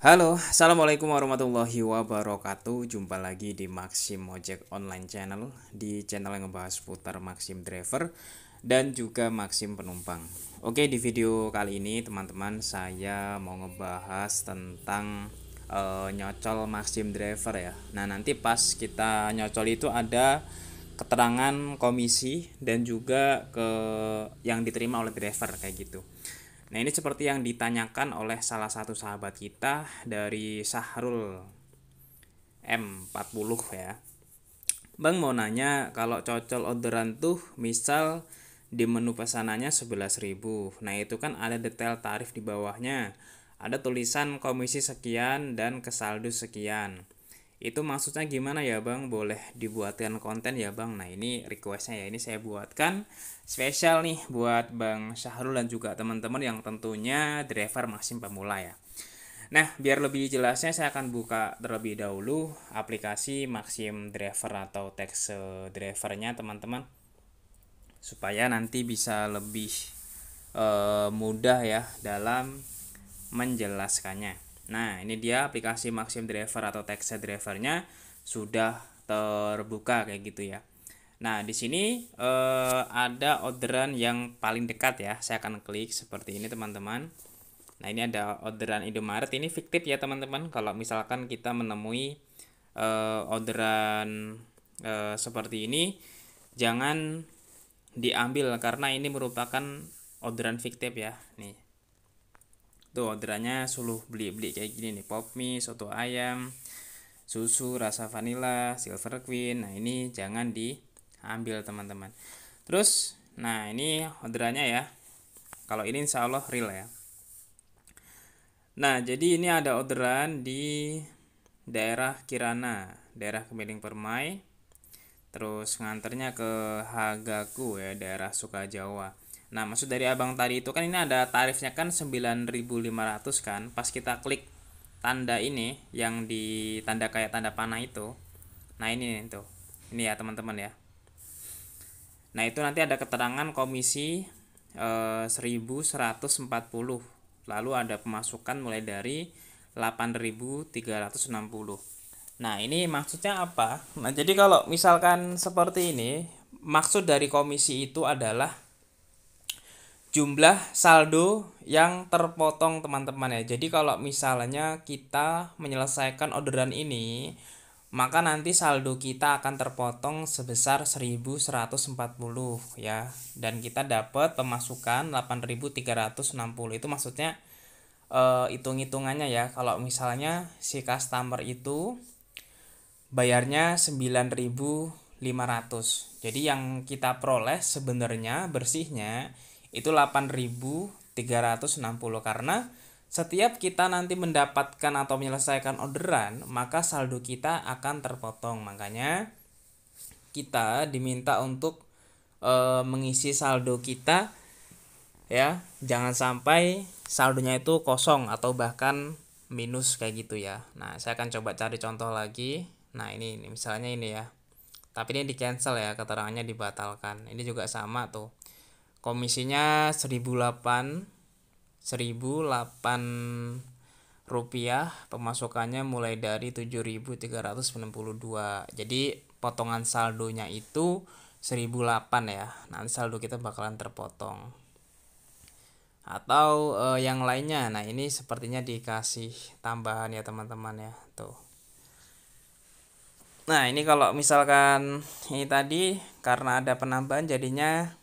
Halo, Assalamualaikum warahmatullahi wabarakatuh Jumpa lagi di Maxim Ojek Online Channel Di channel yang ngebahas putar Maxim Driver Dan juga Maxim Penumpang Oke, di video kali ini teman-teman Saya mau ngebahas tentang e, nyocol Maxim Driver ya Nah, nanti pas kita nyocol itu ada keterangan komisi Dan juga ke yang diterima oleh driver kayak gitu Nah ini seperti yang ditanyakan oleh salah satu sahabat kita dari Sahrul M40 ya. Bang mau nanya kalau cocol orderan tuh misal di menu pesanannya 11.000. Nah itu kan ada detail tarif di bawahnya. Ada tulisan komisi sekian dan kesaldo sekian. Itu maksudnya gimana ya bang? Boleh dibuatkan konten ya bang? Nah ini requestnya ya ini saya buatkan spesial nih buat bang Syahrul dan juga teman-teman yang tentunya driver masih pemula ya. Nah, biar lebih jelasnya saya akan buka terlebih dahulu aplikasi Maxim Driver atau Text Drivernya teman-teman supaya nanti bisa lebih e, mudah ya dalam menjelaskannya. Nah, ini dia aplikasi Maxim Driver atau Texa Drivernya sudah terbuka kayak gitu ya. Nah, di sini eh, ada orderan yang paling dekat ya. Saya akan klik seperti ini, teman-teman. Nah, ini ada orderan Indomaret. Ini fiktif ya, teman-teman. Kalau misalkan kita menemui eh, orderan eh, seperti ini, jangan diambil karena ini merupakan orderan fiktif ya. Nih itu orderannya suluh beli-beli kayak gini nih pop mie soto ayam susu rasa vanilla silver queen nah ini jangan diambil teman-teman terus nah ini orderannya ya kalau ini insya Allah real ya nah jadi ini ada orderan di daerah Kirana daerah Kemiling Permai terus nganternya ke Hagaku ya daerah Sukajawa Nah, maksud dari abang tadi itu kan ini ada tarifnya kan 9.500 kan. Pas kita klik tanda ini yang di tanda kayak tanda panah itu. Nah, ini nih tuh. Ini ya, teman-teman ya. Nah, itu nanti ada keterangan komisi eh, 1140. Lalu ada pemasukan mulai dari 8.360. Nah, ini maksudnya apa? Nah, jadi kalau misalkan seperti ini, maksud dari komisi itu adalah jumlah saldo yang terpotong teman-teman ya jadi kalau misalnya kita menyelesaikan orderan ini maka nanti saldo kita akan terpotong sebesar 1140 ya dan kita dapat pemasukan 8360 itu maksudnya eh, hitung-hitungannya ya kalau misalnya si customer itu bayarnya 9500 jadi yang kita peroleh sebenarnya bersihnya itu 8.360 karena setiap kita nanti mendapatkan atau menyelesaikan orderan, maka saldo kita akan terpotong. Makanya kita diminta untuk e, mengisi saldo kita ya. Jangan sampai saldonya itu kosong atau bahkan minus kayak gitu ya. Nah, saya akan coba cari contoh lagi. Nah, ini, ini misalnya ini ya. Tapi ini di cancel ya, keterangannya dibatalkan. Ini juga sama tuh komisinya 1008 1008 rupiah pemasukannya mulai dari dua. jadi potongan saldonya itu 1008 ya nanti saldo kita bakalan terpotong atau e, yang lainnya nah ini sepertinya dikasih tambahan ya teman-teman ya tuh nah ini kalau misalkan ini tadi karena ada penambahan jadinya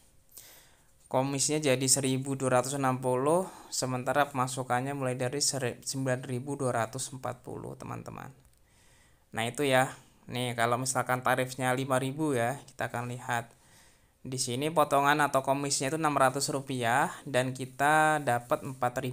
Komisinya jadi 1260 sementara pemasukannya mulai dari 9240 teman-teman nah itu ya nih kalau misalkan tarifnya 5000 ya kita akan lihat di sini potongan atau komisinya itu 600 rupiah dan kita dapat 4400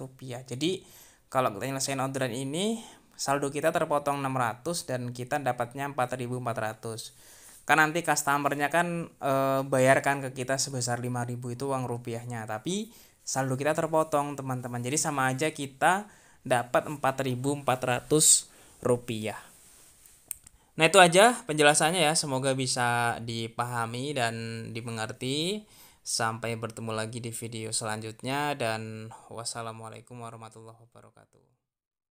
rupiah jadi kalau kita nyelesain orderan ini saldo kita terpotong 600 dan kita dapatnya 4400 kan nanti customernya kan e, bayarkan ke kita sebesar 5000 itu uang rupiahnya tapi saldo kita terpotong teman-teman jadi sama aja kita dapat 4400 rupiah nah itu aja penjelasannya ya semoga bisa dipahami dan dimengerti sampai bertemu lagi di video selanjutnya dan wassalamualaikum warahmatullahi wabarakatuh